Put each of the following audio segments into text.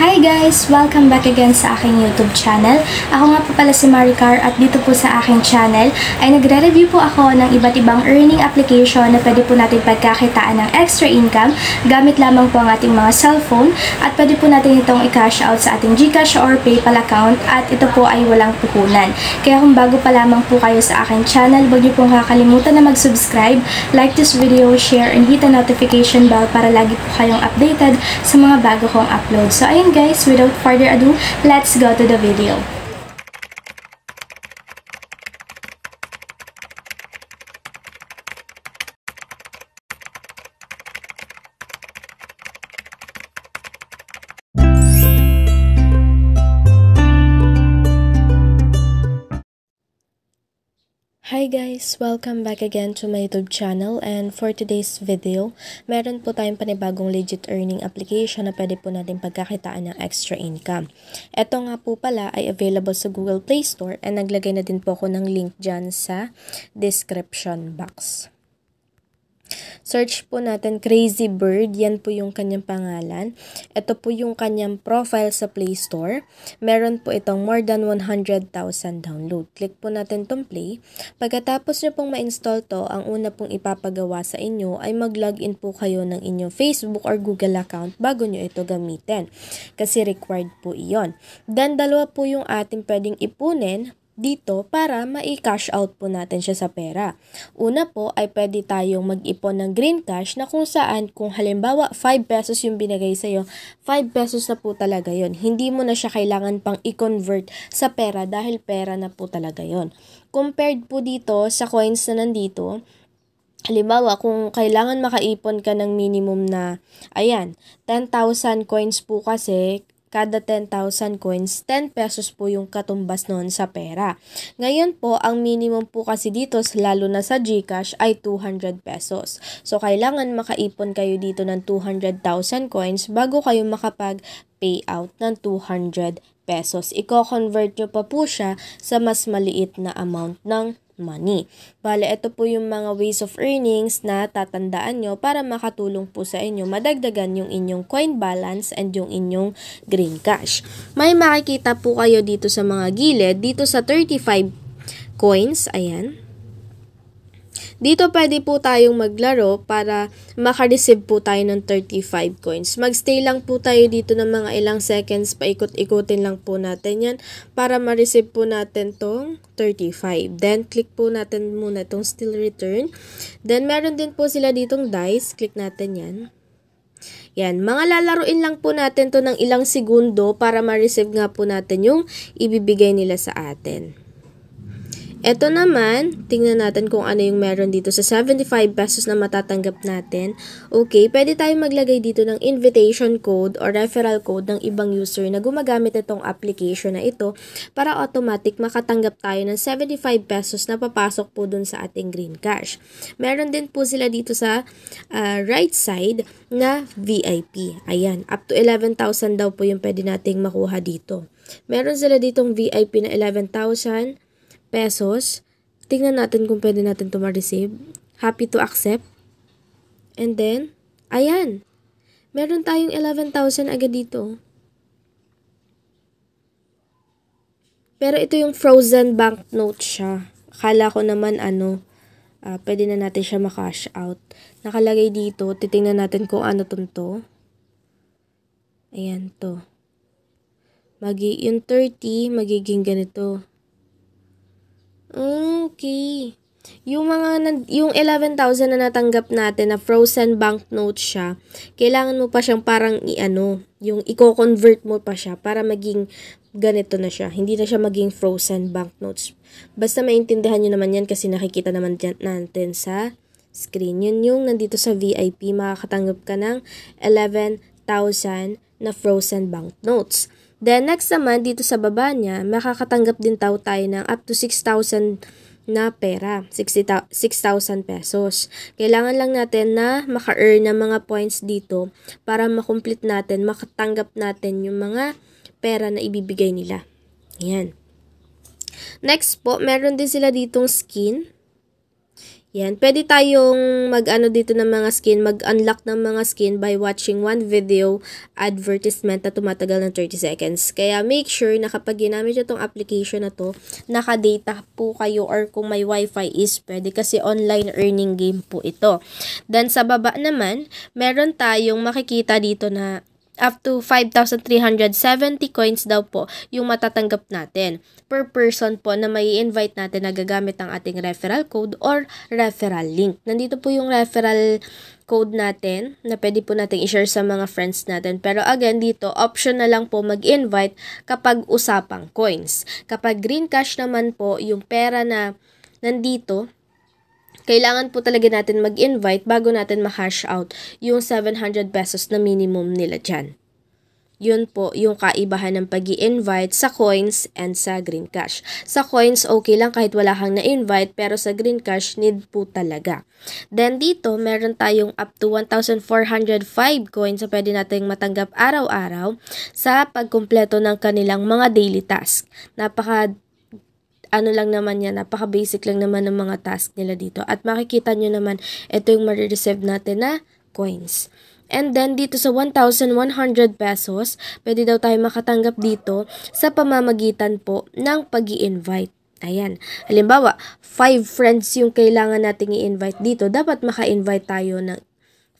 Hi guys! Welcome back again sa aking YouTube channel. Ako nga po pala si Maricar at dito po sa aking channel ay nagre-review po ako ng iba't ibang earning application na pwede po natin pagkakitaan ng extra income gamit lamang po ang ating mga cellphone at pwede po natin itong i-cash out sa ating Gcash or PayPal account at ito po ay walang puhunan. Kaya kung bago pa lamang po kayo sa aking channel, huwag niyo pong kakalimutan na mag-subscribe, like this video, share, and hit the notification bell para lagi po kayong updated sa mga bago kong upload. So ayun guys! guys, without further ado, let's go to the video. guys! Welcome back again to my YouTube channel and for today's video, meron po tayong panibagong legit earning application na pwede po natin pagkakitaan ng extra income. Ito nga po pala ay available sa Google Play Store and naglagay na din po ako ng link dyan sa description box. Search po natin Crazy Bird, yan po yung kanyang pangalan. Ito po yung kanyang profile sa Play Store. Meron po itong more than 100,000 download. Click po natin tong play. Pagkatapos nyo pong ma-install to, ang una pong ipapagawa sa inyo ay mag-login po kayo ng inyong Facebook or Google account bago nyo ito gamitin. Kasi required po iyon. Then, dalawa po yung ating pwedeng ipunin dito para ma-cash out po natin siya sa pera. Una po ay pwede tayong mag-ipon ng green cash na kung saan kung halimbawa 5 pesos yung binigay sa'yo, 5 pesos na po talaga yon. Hindi mo na siya kailangan pang i-convert sa pera dahil pera na po talaga yon. Compared po dito sa coins na nandito, Halimbawa, kung kailangan makaipon ka ng minimum na, ayan, 10,000 coins po kasi, kada 10,000 coins, 10 pesos po yung katumbas noon sa pera. Ngayon po, ang minimum po kasi dito, lalo na sa GCash, ay 200 pesos. So, kailangan makaipon kayo dito ng 200,000 coins bago kayo makapag-payout ng 200 pesos. Iko-convert nyo pa po siya sa mas maliit na amount ng money. Bale, ito po yung mga ways of earnings na tatandaan nyo para makatulong po sa inyo madagdagan yung inyong coin balance and yung inyong green cash. May makikita po kayo dito sa mga gilid, dito sa 35 coins, ayan, dito pwede po tayong maglaro para makareceive po tayo ng 35 coins. Magstay lang po tayo dito ng mga ilang seconds, paikot-ikutin lang po natin yan para ma-receive po natin tong 35. Then click po natin muna tong still return. Then meron din po sila ditong dice, click natin yan. Yan, mga lalaruin lang po natin to ng ilang segundo para ma-receive nga po natin yung ibibigay nila sa atin. Ito naman, tingnan natin kung ano yung meron dito sa 75 pesos na matatanggap natin. Okay, pwede tayong maglagay dito ng invitation code or referral code ng ibang user na gumagamit itong application na ito para automatic makatanggap tayo ng 75 pesos na papasok po dun sa ating green cash. Meron din po sila dito sa uh, right side na VIP. Ayan, up to 11,000 daw po yung pwede nating makuha dito. Meron sila ditong VIP na 11,000 pesos. Tingnan natin kung pwede natin ito ma-receive. Happy to accept. And then, ayan. Meron tayong 11,000 agad dito. Pero ito yung frozen banknote siya. Akala ko naman ano, uh, pwede na natin siya ma-cash out. Nakalagay dito, titingnan natin kung ano tong to. Ayan to. Magi yung 30, magiging ganito. Okay. Yung mga yung 11,000 na natanggap natin na frozen banknote siya, kailangan mo pa siyang parang iano, yung i-convert mo pa siya para maging ganito na siya. Hindi na siya maging frozen banknotes. Basta maintindihan niyo naman 'yan kasi nakikita naman dyan natin sa screen. Yun yung nandito sa VIP makakatanggap ka ng 11,000 na frozen banknotes. Then next naman dito sa baba niya, makakatanggap din tao tayo ng up to 6,000 na pera, 6,000 pesos. Kailangan lang natin na maka-earn ng mga points dito para makomplete natin, makatanggap natin yung mga pera na ibibigay nila. Ayan. Next po, meron din sila ditong skin yan, pwede tayong mag-ano dito ng mga skin, mag-unlock ng mga skin by watching one video advertisement na tumatagal ng 30 seconds. Kaya make sure na kapag ginamit nyo tong application na to, nakadata po kayo or kung may wifi is pwede kasi online earning game po ito. Then sa baba naman, meron tayong makikita dito na up to 5,370 coins daw po yung matatanggap natin per person po na may invite natin na gagamit ang ating referral code or referral link. Nandito po yung referral code natin na pwede po natin i-share sa mga friends natin. Pero again, dito, option na lang po mag-invite kapag usapang coins. Kapag green cash naman po, yung pera na nandito, kailangan po talaga natin mag-invite bago natin ma-hash out yung 700 pesos na minimum nila dyan. Yun po yung kaibahan ng pag invite sa coins and sa green cash. Sa coins, okay lang kahit wala kang na-invite, pero sa green cash, need po talaga. Then dito, meron tayong up to 1,405 coins na pwede nating matanggap araw-araw sa pagkumpleto ng kanilang mga daily task. Napaka ano lang naman yan, napaka-basic lang naman ng mga task nila dito. At makikita nyo naman, ito yung marireceive natin na coins. And then, dito sa 1,100 pesos, pwede daw tayo makatanggap dito sa pamamagitan po ng pag invite Ayan. Halimbawa, 5 friends yung kailangan nating i-invite dito. Dapat maka-invite tayo ng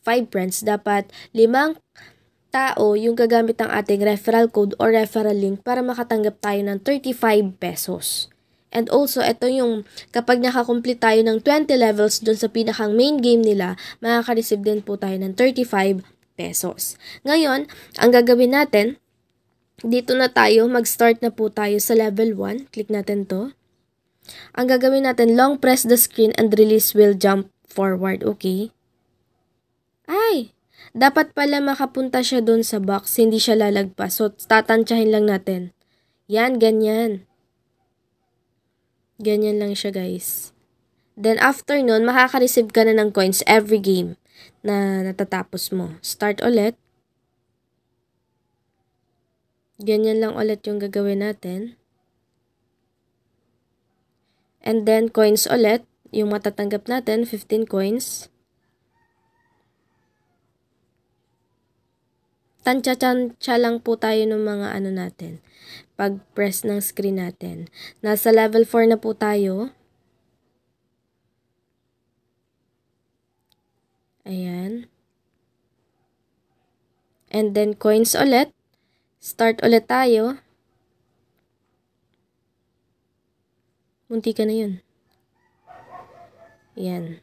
5 friends. Dapat limang tao yung gagamit ng ating referral code or referral link para makatanggap tayo ng 35 pesos. And also, ito yung kapag nakakomplete tayo ng 20 levels dun sa pinakang main game nila, makaka-receive din po tayo ng 35 pesos. Ngayon, ang gagawin natin, dito na tayo, mag-start na po tayo sa level 1. Click natin to. Ang gagawin natin, long press the screen and release will jump forward, okay? Ay! Dapat pala makapunta siya doon sa box, hindi siya lalagpas. So, tatansyahin lang natin. Yan, ganyan. Ganyan lang siya, guys. Then, after nun, makaka-receive ka na ng coins every game na natatapos mo. Start ulit. Ganyan lang ulit yung gagawin natin. And then, coins ulit. Yung matatanggap natin, 15 coins. Tantsa-tantsa lang po tayo ng mga ano natin pag-press ng screen natin. Nasa level 4 na po tayo. Ayan. And then coins ulit. Start ulit tayo. Munti ka na yun. Ayan.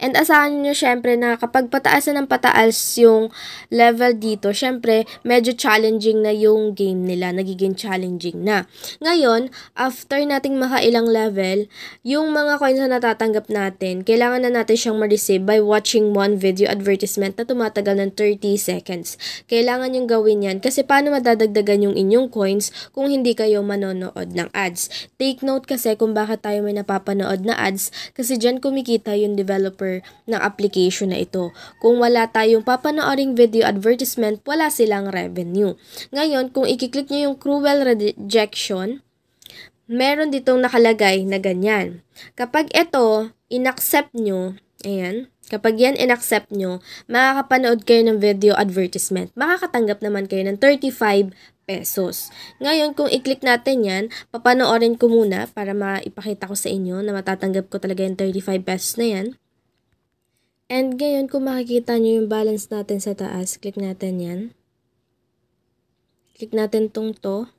And asahan nyo syempre na kapag pataasan ng pataas yung level dito, syempre medyo challenging na yung game nila, nagiging challenging na. Ngayon, after nating makailang level, yung mga coins na natatanggap natin, kailangan na natin siyang ma-receive by watching one video advertisement na tumatagal ng 30 seconds. Kailangan yung gawin yan kasi paano madadagdagan yung inyong coins kung hindi kayo manonood ng ads. Take note kasi kung bakit tayo may napapanood na ads kasi dyan kumikita yung developer offer ng application na ito. Kung wala tayong papanooring video advertisement, wala silang revenue. Ngayon, kung i-click nyo yung cruel rejection, meron ditong nakalagay na ganyan. Kapag ito, inaccept nyo, ayan, kapag yan inaccept nyo, makakapanood kayo ng video advertisement. Makakatanggap naman kayo ng 35 pesos. Ngayon, kung i-click natin yan, papanoorin ko muna para maipakita ko sa inyo na matatanggap ko talaga yung 35 pesos na yan. And ngayon, kung makikita nyo yung balance natin sa taas, click natin yan. Click natin tong to.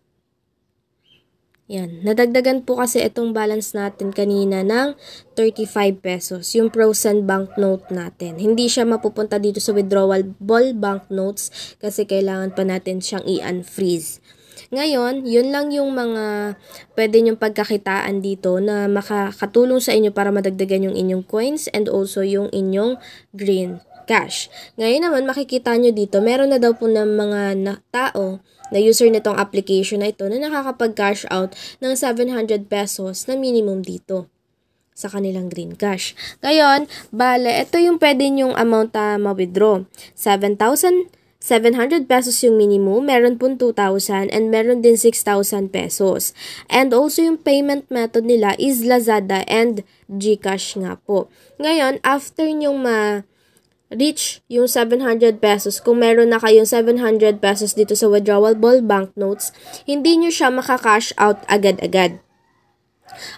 Yan. Nadagdagan po kasi itong balance natin kanina ng 35 pesos, yung frozen banknote natin. Hindi siya mapupunta dito sa withdrawal ball banknotes kasi kailangan pa natin siyang i-unfreeze. Ngayon, yun lang yung mga pwede nyong pagkakitaan dito na makakatulong sa inyo para madagdagan yung inyong coins and also yung inyong green cash. Ngayon naman, makikita nyo dito, meron na daw po ng mga na tao na user nitong application na ito na nakakapag-cash out ng 700 pesos na minimum dito sa kanilang green cash. Ngayon, bale, ito yung pwede nyong amount na ma-withdraw. 7,000 700 pesos yung minimum, meron pong 2,000 and meron din 6,000 pesos. And also yung payment method nila is Lazada and GCash nga po. Ngayon, after nyong ma reach yung 700 pesos, kung meron na kayong 700 pesos dito sa withdrawable banknotes, hindi nyo siya makakash out agad-agad.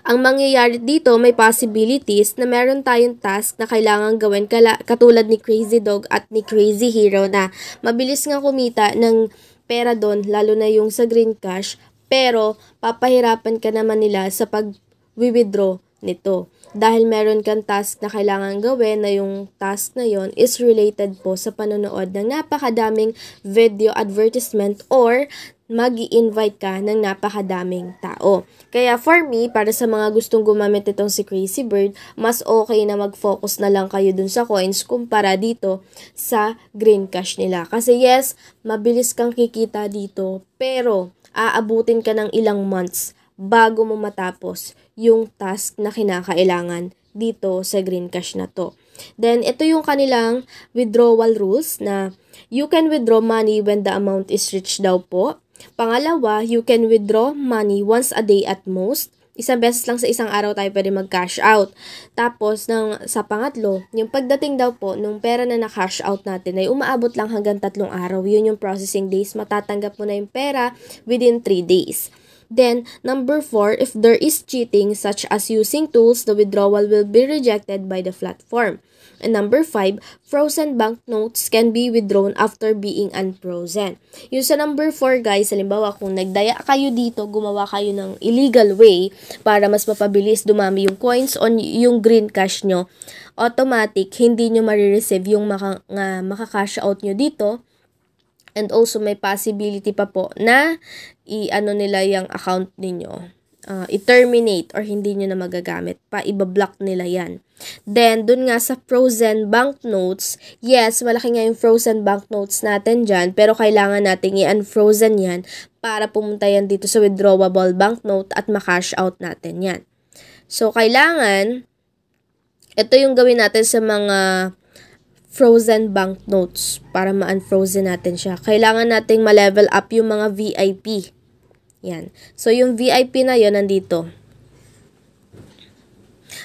Ang mangyayari dito, may possibilities na meron tayong task na kailangan gawin kala, katulad ni Crazy Dog at ni Crazy Hero na mabilis nga kumita ng pera doon, lalo na yung sa green cash, pero papahirapan ka naman nila sa pag-withdraw nito. Dahil meron kang task na kailangan gawin na yung task na yon is related po sa panonood ng napakadaming video advertisement or mag invite ka ng napakadaming tao. Kaya for me, para sa mga gustong gumamit itong si Crazy Bird, mas okay na mag-focus na lang kayo dun sa coins kumpara dito sa green cash nila. Kasi yes, mabilis kang kikita dito, pero aabutin ka ng ilang months bago mo matapos yung task na kinakailangan dito sa green cash na to. Then, ito yung kanilang withdrawal rules na you can withdraw money when the amount is reached daw po. Pangalawa, you can withdraw money once a day at most. Isang beses lang sa isang araw tayo pwede mag-cash out. Tapos, ng, sa pangatlo, yung pagdating daw po nung pera na na-cash out natin ay umaabot lang hanggang tatlong araw. Yun yung processing days. Matatanggap mo na yung pera within 3 days. Then, number four, if there is cheating, such as using tools, the withdrawal will be rejected by the platform. And number five, frozen banknotes can be withdrawn after being unfrozen. Yung sa number four, guys, halimbawa kung nagdaya kayo dito, gumawa kayo ng illegal way para mas mapabilis dumami yung coins on yung green cash nyo, automatic, hindi nyo marireceive yung maka, uh, makakash out nyo dito And also may possibility pa po na i-ano nila yung account ninyo. Uh, i-terminate or hindi nyo na magagamit pa, ibablock nila yan. Then, dun nga sa frozen banknotes, yes, malaki nga yung frozen banknotes natin dyan, pero kailangan nating i-unfrozen yan para pumunta yan dito sa withdrawable banknote at makash out natin yan. So, kailangan, ito yung gawin natin sa mga frozen banknotes para ma-unfrozen natin siya. Kailangan nating ma-level up yung mga VIP. Yan. So, yung VIP na yon nandito.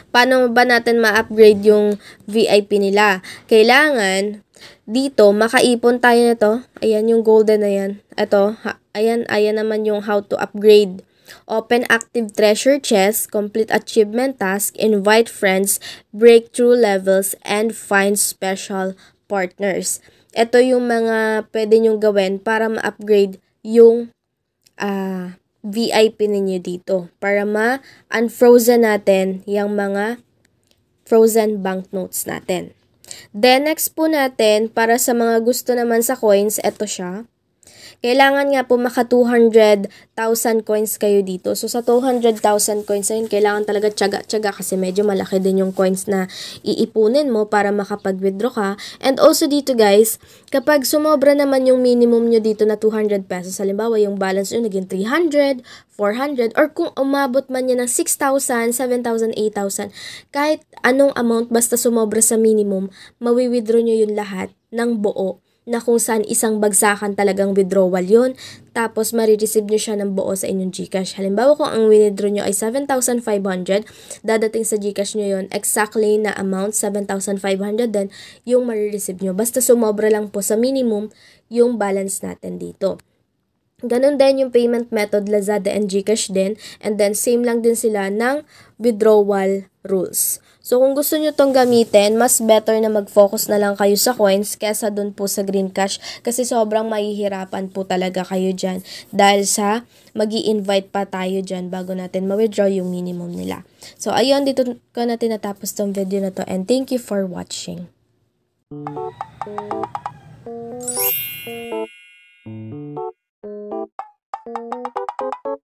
Paano ba natin ma-upgrade yung VIP nila? Kailangan, dito, makaipon tayo nito. Ayan yung golden na yan. Ito, ayan, ayan naman yung how to upgrade. Open active treasure chests, complete achievement tasks, invite friends, breakthrough levels, and find special partners. Ito yung mga pwede nyong gawin para ma-upgrade yung uh, ah, VIP ninyo dito. Para ma-unfrozen natin yung mga frozen banknotes natin. Then, next po natin, para sa mga gusto naman sa coins, ito siya kailangan nga po maka 200,000 coins kayo dito. So, sa 200,000 coins na kailangan talaga tiyaga-tiyaga kasi medyo malaki din yung coins na iipunin mo para makapag-withdraw ka. And also dito guys, kapag sumobra naman yung minimum nyo dito na 200 pesos, halimbawa yung balance nyo naging 300, 400, or kung umabot man niya ng 6,000, 7,000, 8,000, kahit anong amount basta sumobra sa minimum, mawi-withdraw nyo yun lahat ng buo na kung saan isang bagsakan talagang withdrawal yon tapos marireceive nyo siya ng buo sa inyong Gcash. Halimbawa kung ang withdraw nyo ay 7,500, dadating sa Gcash nyo yon exactly na amount 7,500 din yung marireceive nyo. Basta sumobra lang po sa minimum yung balance natin dito. Ganun din yung payment method Lazada and GCash din. And then, same lang din sila ng withdrawal rules. So, kung gusto nyo tong gamitin, mas better na mag-focus na lang kayo sa coins kesa dun po sa green cash. Kasi sobrang mahihirapan po talaga kayo dyan. Dahil sa mag invite pa tayo dyan bago natin ma-withdraw yung minimum nila. So, ayun, dito ko na tinatapos tong video na to. And thank you for watching. Thank you. Thank you.